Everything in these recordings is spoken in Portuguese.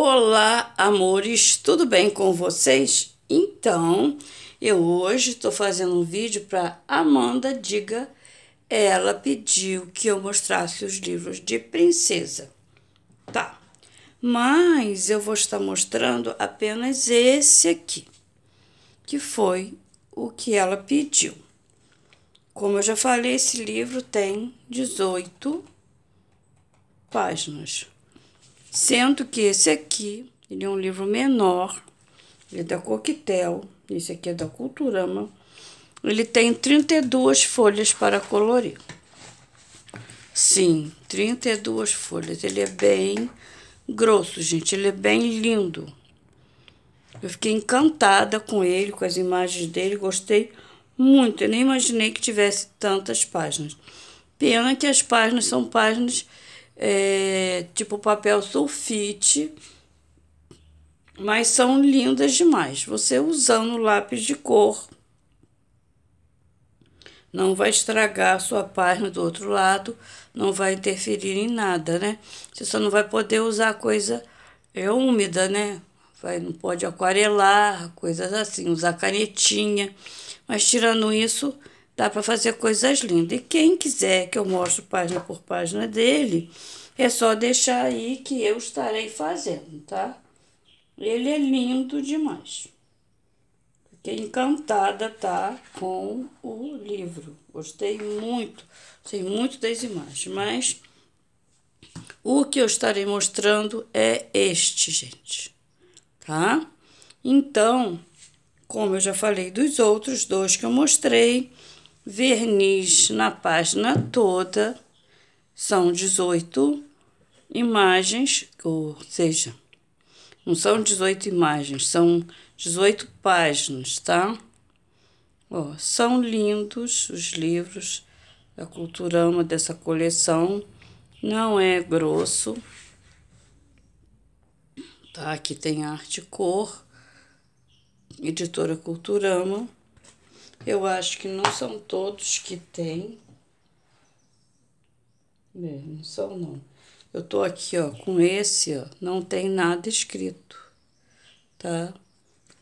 Olá, amores, tudo bem com vocês? Então, eu hoje estou fazendo um vídeo para Amanda Diga. Ela pediu que eu mostrasse os livros de princesa, tá? Mas eu vou estar mostrando apenas esse aqui, que foi o que ela pediu. Como eu já falei, esse livro tem 18 páginas. Sendo que esse aqui, ele é um livro menor, ele é da Coquetel, esse aqui é da Culturama. Ele tem 32 folhas para colorir. Sim, 32 folhas. Ele é bem grosso, gente. Ele é bem lindo. Eu fiquei encantada com ele, com as imagens dele. Gostei muito. Eu nem imaginei que tivesse tantas páginas. Pena que as páginas são páginas é, tipo papel sulfite, mas são lindas demais. Você usando lápis de cor, não vai estragar a sua página do outro lado, não vai interferir em nada, né? Você só não vai poder usar coisa é úmida, né? Vai, não pode aquarelar, coisas assim, usar canetinha. Mas tirando isso, Dá para fazer coisas lindas. E quem quiser que eu mostre página por página dele, é só deixar aí que eu estarei fazendo, tá? Ele é lindo demais. Fiquei encantada, tá? Com o livro. Gostei muito, gostei muito das imagens. Mas o que eu estarei mostrando é este, gente. Tá? Então, como eu já falei dos outros dois que eu mostrei, verniz na página toda. São 18 imagens, ou seja, não são 18 imagens, são 18 páginas, tá? Ó, são lindos os livros da Culturama dessa coleção. Não é grosso. Tá? Aqui tem arte cor. Editora Culturama. Eu acho que não são todos que tem. não são não. Eu tô aqui, ó, com esse, ó, não tem nada escrito, tá?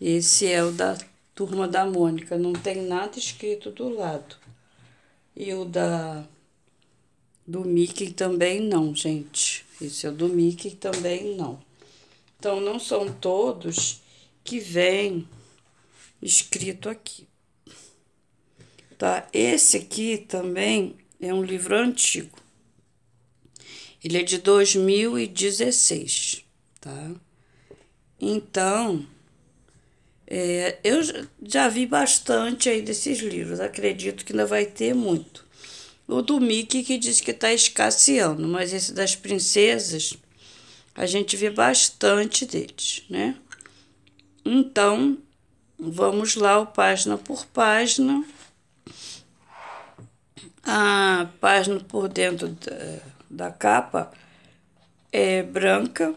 Esse é o da turma da Mônica, não tem nada escrito do lado. E o da do Mickey também não, gente. Esse é o do Mickey também não. Então, não são todos que vem escrito aqui. Tá? Esse aqui também é um livro antigo. Ele é de 2016, tá? Então, é, eu já vi bastante aí desses livros, acredito que ainda vai ter muito. O do Mickey que diz que está escasseando, mas esse das princesas, a gente vê bastante deles, né? Então, vamos lá, o página por página. A página por dentro da, da capa é branca.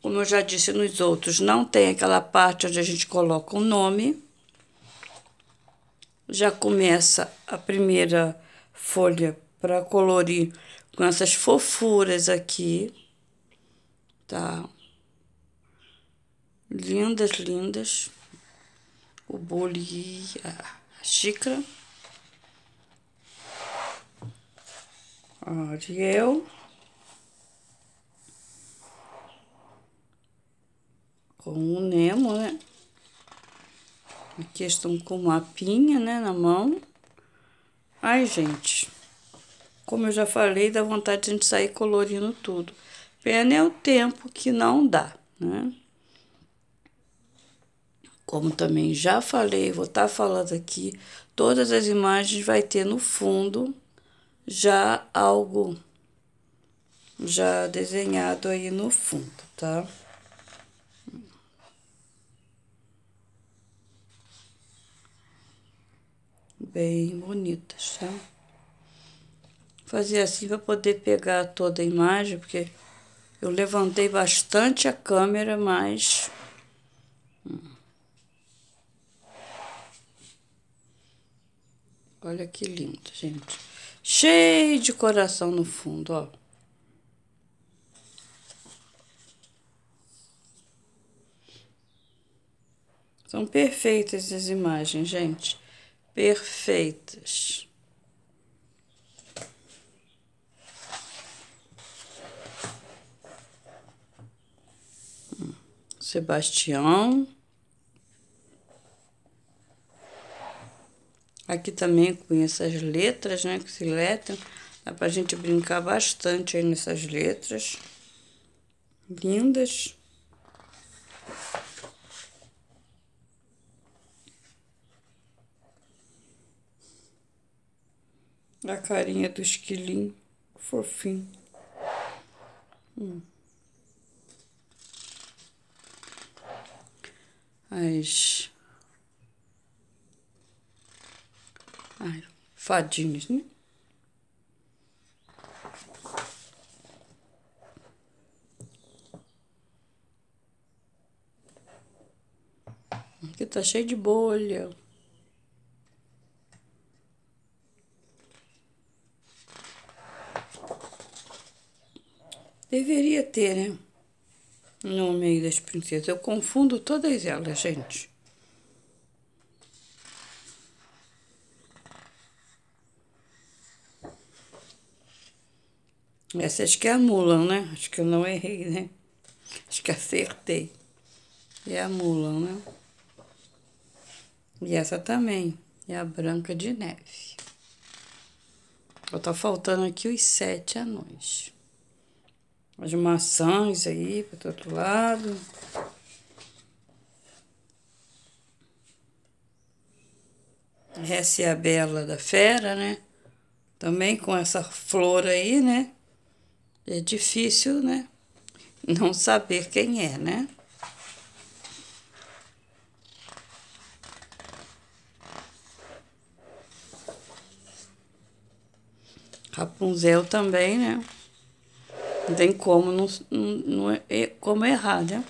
Como eu já disse nos outros, não tem aquela parte onde a gente coloca o nome. Já começa a primeira folha para colorir com essas fofuras aqui, tá? Lindas, lindas. O bule, a xícara. onde eu com o Nemo, né? Aqui estão com o pinha, né, na mão. Ai, gente, como eu já falei, dá vontade de a gente sair colorindo tudo. Pena é o tempo que não dá, né? Como também já falei, vou estar tá falando aqui, todas as imagens vai ter no fundo já algo já desenhado aí no fundo, tá? Bem bonitas, tá? Fazer assim para poder pegar toda a imagem, porque eu levantei bastante a câmera, mas... Hum. Olha que lindo, gente cheio de coração no fundo, ó. São perfeitas essas imagens, gente. Perfeitas. Hum. Sebastião. Aqui também com essas letras, né, Com esse letra, Dá pra gente brincar bastante aí nessas letras. Lindas. A carinha do esquilinho, fofinho. Hum. As Aynen. Fadinhos, né? Aqui tá cheio de bolha. Deveria ter, né? No meio das princesas. Eu confundo todas elas, gente. Essa acho que é a Mulan, né? Acho que eu não errei, né? Acho que acertei. É a Mulan, né? E essa também. É a Branca de Neve. Só tá faltando aqui os sete anões. As maçãs aí pro outro lado. Essa é a Bela da Fera, né? Também com essa flor aí, né? é difícil, né? Não saber quem é, né? Rapunzel também, né? Não tem como, não, não, é, é como errar, né?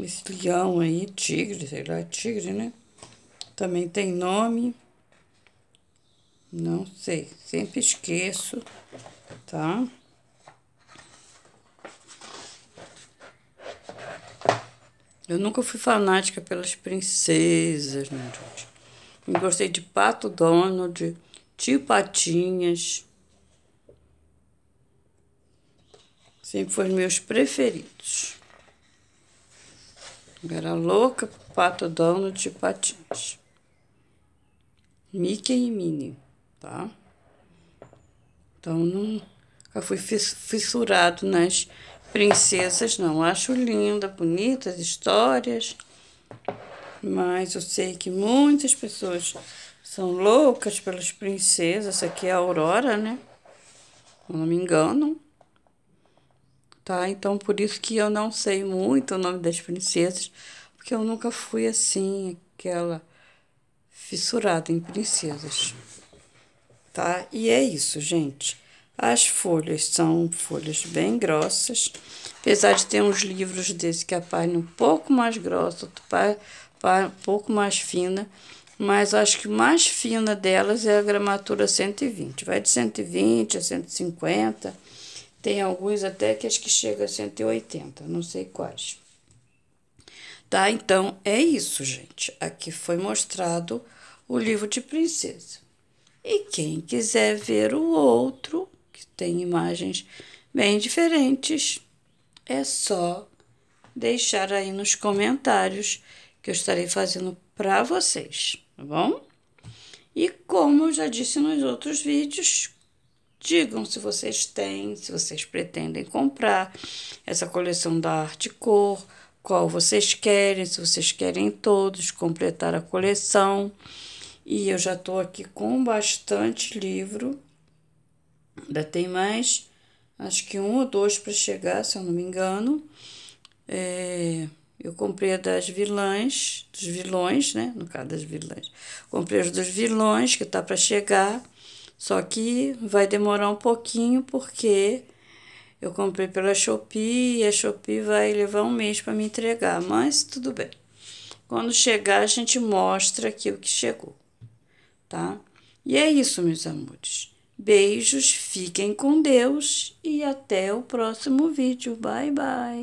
Esse leão aí, tigre, sei lá, tigre, né? Também tem nome. Não sei, sempre esqueço, tá? Eu nunca fui fanática pelas princesas, né, gente? Eu gostei de Pato Donald, Tio Patinhas. Sempre foram meus preferidos. Eu era louca por Pato Donald e Patinhas. Mickey e Minnie tá? Então, não, fui fissurado nas princesas, não. Acho linda, bonitas histórias, mas eu sei que muitas pessoas são loucas pelas princesas. Essa aqui é a Aurora, né? Não me engano Tá? Então, por isso que eu não sei muito o nome das princesas, porque eu nunca fui assim, aquela fissurada em princesas tá? E é isso, gente. As folhas são folhas bem grossas, apesar de ter uns livros desse que a página é um pouco mais grossa, outra um pouco mais fina, mas acho que mais fina delas é a gramatura 120. Vai de 120 a 150, tem alguns até que acho que chega a 180, não sei quais. Tá? Então é isso, gente. Aqui foi mostrado o livro de princesa. E quem quiser ver o outro, que tem imagens bem diferentes, é só deixar aí nos comentários que eu estarei fazendo para vocês, tá bom? E como eu já disse nos outros vídeos, digam se vocês têm, se vocês pretendem comprar essa coleção da Arte Cor, qual vocês querem, se vocês querem todos completar a coleção. E eu já estou aqui com bastante livro. Ainda tem mais, acho que um ou dois para chegar, se eu não me engano. É, eu comprei a das vilãs, dos vilões, né? No caso das vilãs. Comprei os dos vilões, que tá para chegar. Só que vai demorar um pouquinho, porque eu comprei pela Shopee e a Shopee vai levar um mês para me entregar. Mas tudo bem. Quando chegar, a gente mostra aqui o que chegou tá? E é isso, meus amores. Beijos, fiquem com Deus e até o próximo vídeo. Bye, bye.